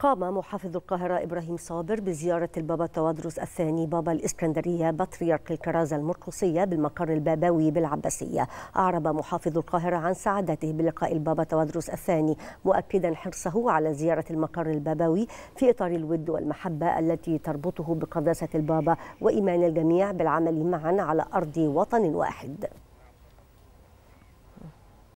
قام محافظ القاهرة إبراهيم صابر بزيارة البابا توادرس الثاني بابا الإسكندرية بطريرك الكرازة المرقصية بالمقر البابوي بالعباسية أعرب محافظ القاهرة عن سعادته بلقاء البابا توادرس الثاني مؤكدا حرصه على زيارة المقر البابوي في إطار الود والمحبة التي تربطه بقداسة البابا وإيمان الجميع بالعمل معا على أرض وطن واحد